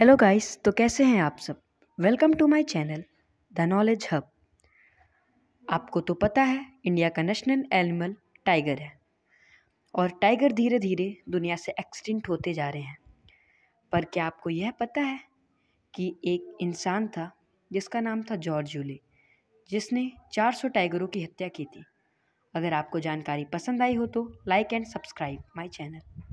hello guys तो कैसे हैं आप सब welcome to my channel the knowledge hub आपको तो पता है इंडिया का नेशनल एनिमल टाइगर है और टाइगर धीरे धीरे दुनिया से एक्सटिंक्ट होते जा रहे हैं पर क्या आपको यह पता है कि एक इंसान था जिसका नाम था जॉर्ज जूले जिसने 400 टाइगरों की हत्या की थी अगर आपको जानकारी पसंद आई हो तो like and subscribe my channel